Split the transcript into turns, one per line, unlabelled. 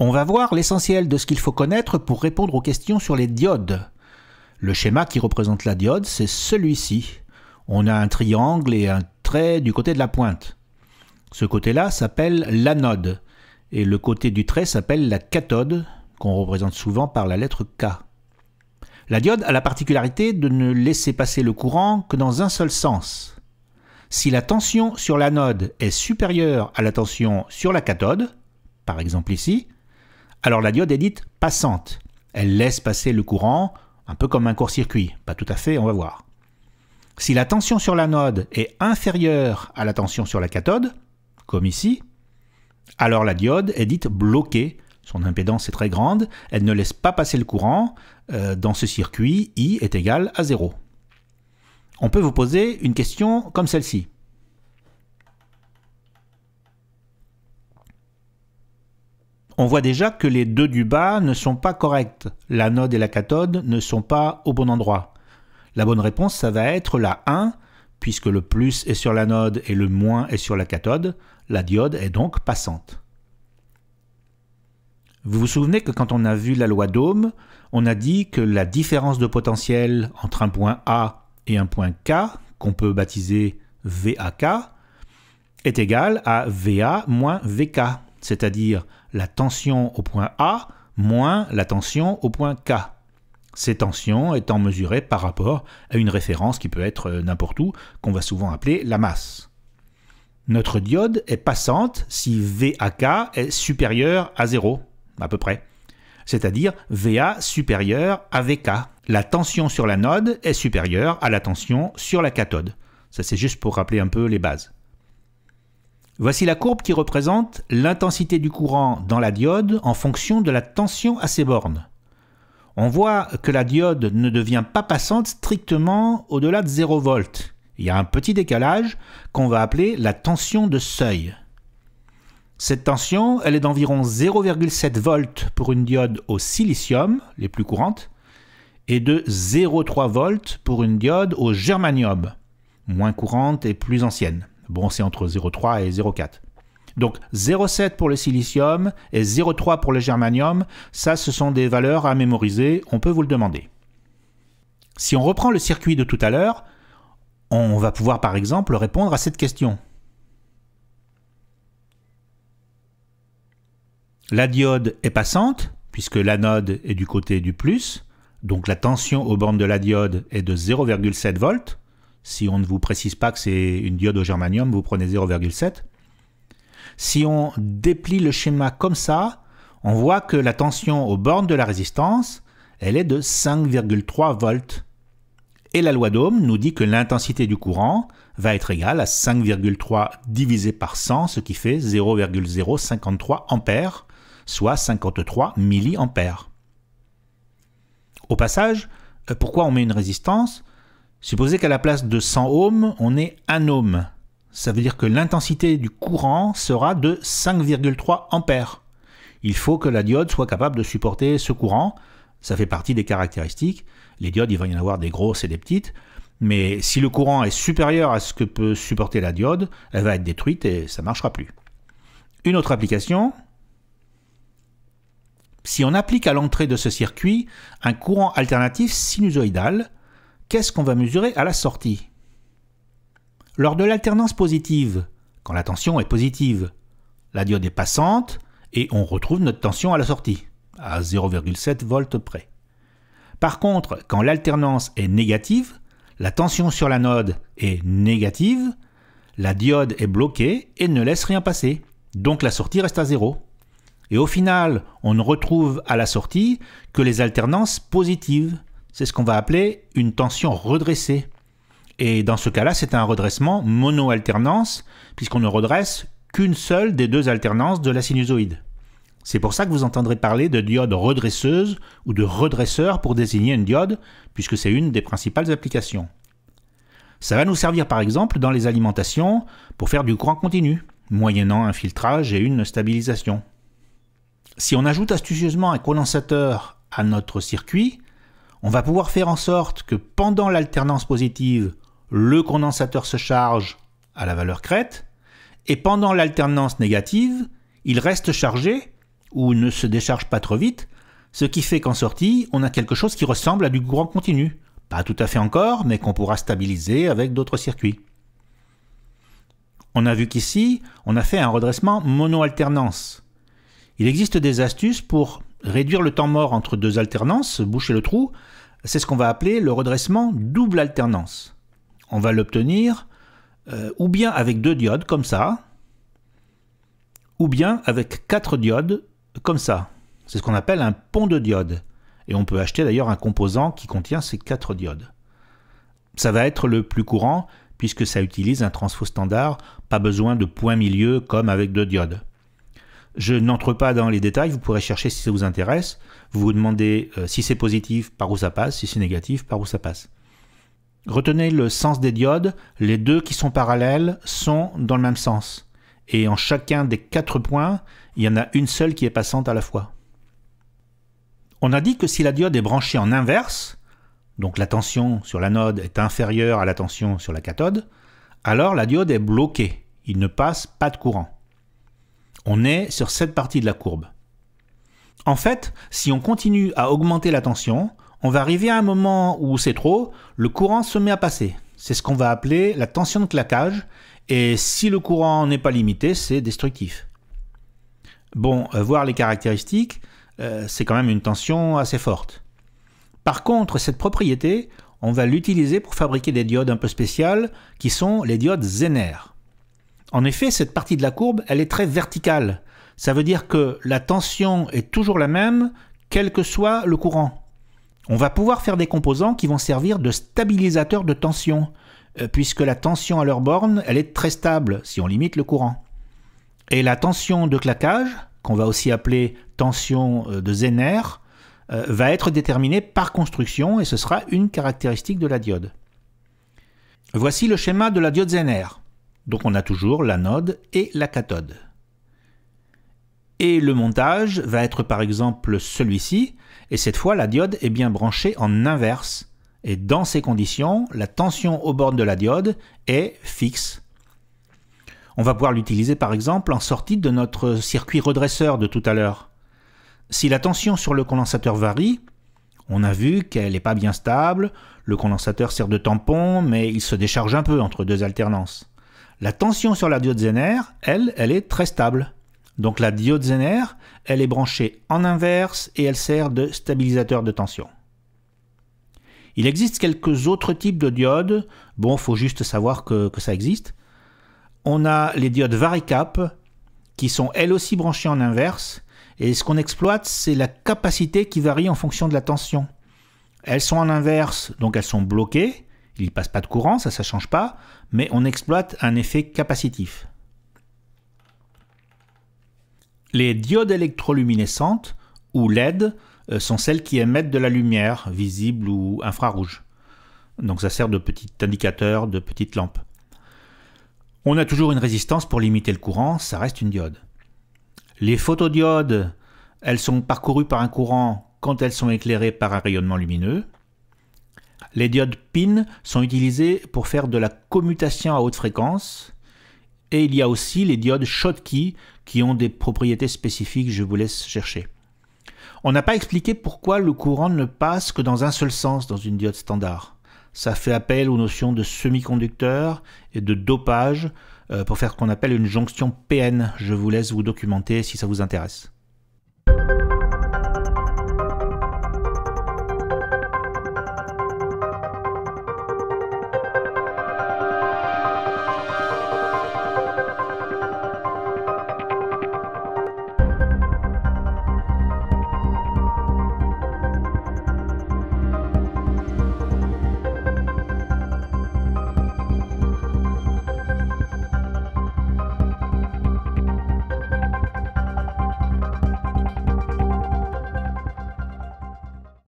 On va voir l'essentiel de ce qu'il faut connaître pour répondre aux questions sur les diodes. Le schéma qui représente la diode, c'est celui-ci. On a un triangle et un trait du côté de la pointe. Ce côté-là s'appelle l'anode, et le côté du trait s'appelle la cathode, qu'on représente souvent par la lettre K. La diode a la particularité de ne laisser passer le courant que dans un seul sens. Si la tension sur l'anode est supérieure à la tension sur la cathode, par exemple ici, alors la diode est dite passante. Elle laisse passer le courant, un peu comme un court-circuit. Pas tout à fait, on va voir. Si la tension sur l'anode est inférieure à la tension sur la cathode, comme ici, alors la diode est dite bloquée. Son impédance est très grande, elle ne laisse pas passer le courant. Euh, dans ce circuit, I est égal à 0. On peut vous poser une question comme celle-ci. on voit déjà que les deux du bas ne sont pas corrects. L'anode et la cathode ne sont pas au bon endroit. La bonne réponse, ça va être la 1, puisque le plus est sur l'anode et le moins est sur la cathode. La diode est donc passante. Vous vous souvenez que quand on a vu la loi d'Ohm, on a dit que la différence de potentiel entre un point A et un point K, qu'on peut baptiser VAK, est égale à VA moins VK c'est-à-dire la tension au point A moins la tension au point K. Ces tensions étant mesurées par rapport à une référence qui peut être euh, n'importe où, qu'on va souvent appeler la masse. Notre diode est passante si VAK est supérieur à 0, à peu près. C'est-à-dire VA supérieur à VK. La tension sur la node est supérieure à la tension sur la cathode. Ça c'est juste pour rappeler un peu les bases. Voici la courbe qui représente l'intensité du courant dans la diode en fonction de la tension à ses bornes. On voit que la diode ne devient pas passante strictement au-delà de 0 V. Il y a un petit décalage qu'on va appeler la tension de seuil. Cette tension, elle est d'environ 0,7 V pour une diode au silicium, les plus courantes, et de 0,3 V pour une diode au germanium, moins courante et plus ancienne. Bon, c'est entre 0,3 et 0,4. Donc 0,7 pour le silicium et 0,3 pour le germanium, ça ce sont des valeurs à mémoriser, on peut vous le demander. Si on reprend le circuit de tout à l'heure, on va pouvoir par exemple répondre à cette question. La diode est passante, puisque l'anode est du côté du plus, donc la tension aux bornes de la diode est de 0,7 volts. Si on ne vous précise pas que c'est une diode au germanium, vous prenez 0,7. Si on déplie le schéma comme ça, on voit que la tension aux bornes de la résistance, elle est de 5,3 volts. Et la loi d'Ohm nous dit que l'intensité du courant va être égale à 5,3 divisé par 100, ce qui fait 0,053 ampères, soit 53 milliampères. Au passage, euh, pourquoi on met une résistance Supposez qu'à la place de 100 ohms, on ait 1 ohm. Ça veut dire que l'intensité du courant sera de 5,3 ampères. Il faut que la diode soit capable de supporter ce courant. Ça fait partie des caractéristiques. Les diodes, il va y en avoir des grosses et des petites. Mais si le courant est supérieur à ce que peut supporter la diode, elle va être détruite et ça ne marchera plus. Une autre application, si on applique à l'entrée de ce circuit un courant alternatif sinusoïdal, qu'est-ce qu'on va mesurer à la sortie Lors de l'alternance positive, quand la tension est positive, la diode est passante et on retrouve notre tension à la sortie, à 0,7 volts près. Par contre, quand l'alternance est négative, la tension sur la node est négative, la diode est bloquée et ne laisse rien passer. Donc la sortie reste à zéro. Et au final, on ne retrouve à la sortie que les alternances positives c'est ce qu'on va appeler une tension redressée. Et dans ce cas-là, c'est un redressement mono-alternance, puisqu'on ne redresse qu'une seule des deux alternances de la sinusoïde. C'est pour ça que vous entendrez parler de diode redresseuse ou de redresseur pour désigner une diode, puisque c'est une des principales applications. Ça va nous servir par exemple dans les alimentations pour faire du courant continu, moyennant un filtrage et une stabilisation. Si on ajoute astucieusement un condensateur à notre circuit, on va pouvoir faire en sorte que pendant l'alternance positive, le condensateur se charge à la valeur crête, et pendant l'alternance négative, il reste chargé ou ne se décharge pas trop vite, ce qui fait qu'en sortie, on a quelque chose qui ressemble à du courant continu. Pas tout à fait encore, mais qu'on pourra stabiliser avec d'autres circuits. On a vu qu'ici, on a fait un redressement mono-alternance. Il existe des astuces pour réduire le temps mort entre deux alternances, boucher le trou, c'est ce qu'on va appeler le redressement double alternance. On va l'obtenir euh, ou bien avec deux diodes comme ça, ou bien avec quatre diodes comme ça. C'est ce qu'on appelle un pont de diodes. Et on peut acheter d'ailleurs un composant qui contient ces quatre diodes. Ça va être le plus courant puisque ça utilise un transfo standard, pas besoin de point milieu comme avec deux diodes. Je n'entre pas dans les détails, vous pourrez chercher si ça vous intéresse. Vous vous demandez euh, si c'est positif, par où ça passe, si c'est négatif, par où ça passe. Retenez le sens des diodes, les deux qui sont parallèles sont dans le même sens. Et en chacun des quatre points, il y en a une seule qui est passante à la fois. On a dit que si la diode est branchée en inverse, donc la tension sur l'anode est inférieure à la tension sur la cathode, alors la diode est bloquée, il ne passe pas de courant. On est sur cette partie de la courbe. En fait, si on continue à augmenter la tension, on va arriver à un moment où c'est trop, le courant se met à passer. C'est ce qu'on va appeler la tension de claquage, et si le courant n'est pas limité, c'est destructif. Bon, euh, voir les caractéristiques, euh, c'est quand même une tension assez forte. Par contre, cette propriété, on va l'utiliser pour fabriquer des diodes un peu spéciales, qui sont les diodes Zener. En effet, cette partie de la courbe, elle est très verticale. Ça veut dire que la tension est toujours la même, quel que soit le courant. On va pouvoir faire des composants qui vont servir de stabilisateur de tension, euh, puisque la tension à leur borne, elle est très stable si on limite le courant. Et la tension de claquage, qu'on va aussi appeler tension euh, de Zener, euh, va être déterminée par construction et ce sera une caractéristique de la diode. Voici le schéma de la diode Zener. Donc on a toujours l'anode et la cathode. Et le montage va être par exemple celui-ci, et cette fois la diode est bien branchée en inverse. Et dans ces conditions, la tension aux bornes de la diode est fixe. On va pouvoir l'utiliser par exemple en sortie de notre circuit redresseur de tout à l'heure. Si la tension sur le condensateur varie, on a vu qu'elle n'est pas bien stable, le condensateur sert de tampon, mais il se décharge un peu entre deux alternances. La tension sur la diode Zener, elle, elle est très stable. Donc la diode Zener, elle est branchée en inverse et elle sert de stabilisateur de tension. Il existe quelques autres types de diodes. Bon, faut juste savoir que, que ça existe. On a les diodes varicap, qui sont elles aussi branchées en inverse. Et ce qu'on exploite, c'est la capacité qui varie en fonction de la tension. Elles sont en inverse, donc elles sont bloquées. Il passe pas de courant, ça, ne change pas, mais on exploite un effet capacitif. Les diodes électroluminescentes, ou LED, euh, sont celles qui émettent de la lumière, visible ou infrarouge. Donc ça sert de petit indicateur, de petite lampe. On a toujours une résistance pour limiter le courant, ça reste une diode. Les photodiodes, elles sont parcourues par un courant quand elles sont éclairées par un rayonnement lumineux. Les diodes PIN sont utilisées pour faire de la commutation à haute fréquence. Et il y a aussi les diodes Schottky qui ont des propriétés spécifiques, je vous laisse chercher. On n'a pas expliqué pourquoi le courant ne passe que dans un seul sens dans une diode standard. Ça fait appel aux notions de semi-conducteur et de dopage euh, pour faire ce qu'on appelle une jonction PN. Je vous laisse vous documenter si ça vous intéresse.